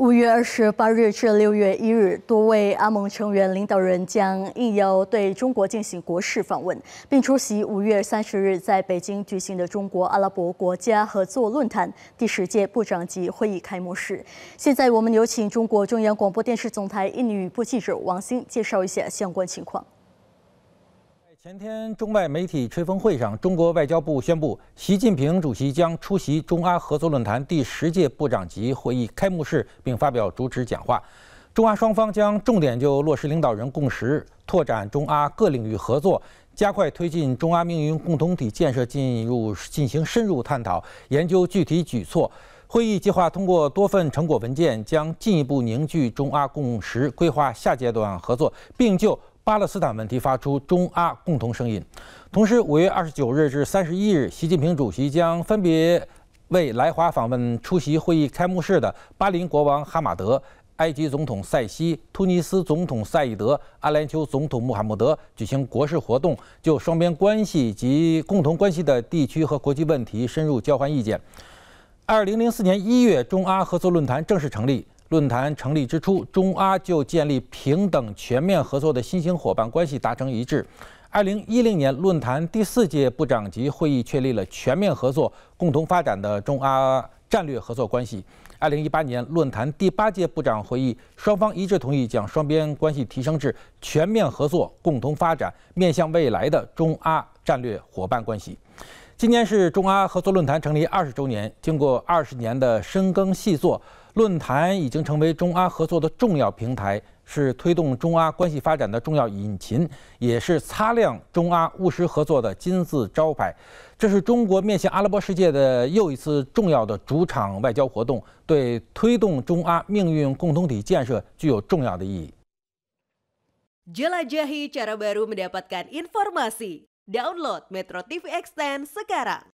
五月二十八日至六月一日，多位阿盟成员领导人将应邀对中国进行国事访问，并出席五月三十日在北京举行的中国阿拉伯国家合作论坛第十届部长级会议开幕式。现在，我们有请中国中央广播电视总台印尼语部记者王鑫介绍一下相关情况。前天，中外媒体吹风会上，中国外交部宣布，习近平主席将出席中阿合作论坛第十届部长级会议开幕式，并发表主旨讲话。中阿双方将重点就落实领导人共识、拓展中阿各领域合作、加快推进中阿命运共同体建设进入进行深入探讨，研究具体举措。会议计划通过多份成果文件，将进一步凝聚中阿共识，规划下阶段合作，并就巴勒斯坦问题发出中阿共同声音。同时，五月二十九日至三十一日，习近平主席将分别为来华访问、出席会议开幕式的巴林国王哈马德、埃及总统塞西、突尼斯总统赛义德、阿联酋总统穆罕默德举行国事活动，就双边关系及共同关系的地区和国际问题深入交换意见。二零零四年一月，中阿合作论坛正式成立。论坛成立之初，中阿就建立平等全面合作的新型伙伴关系达成一致。二零一零年，论坛第四届部长级会议确立了全面合作、共同发展的中阿战略合作关系。二零一八年，论坛第八届部长会议，双方一致同意将双边关系提升至全面合作、共同发展、面向未来的中阿战略伙伴关系。今年是中阿合作论坛成立二十周年，经过二十年的深耕细作。论坛已经成为中阿合作的重要平台，是推动中阿关系发展的重要引擎，也是擦亮中阿务实合作的金字招牌。这是中国面向阿拉伯世界的又一次重要的主场外交活动，对推动中阿命运共同体建设具有重要的意义。jelajahi cara baru mendapatkan informasi download Metro TV Extend sekarang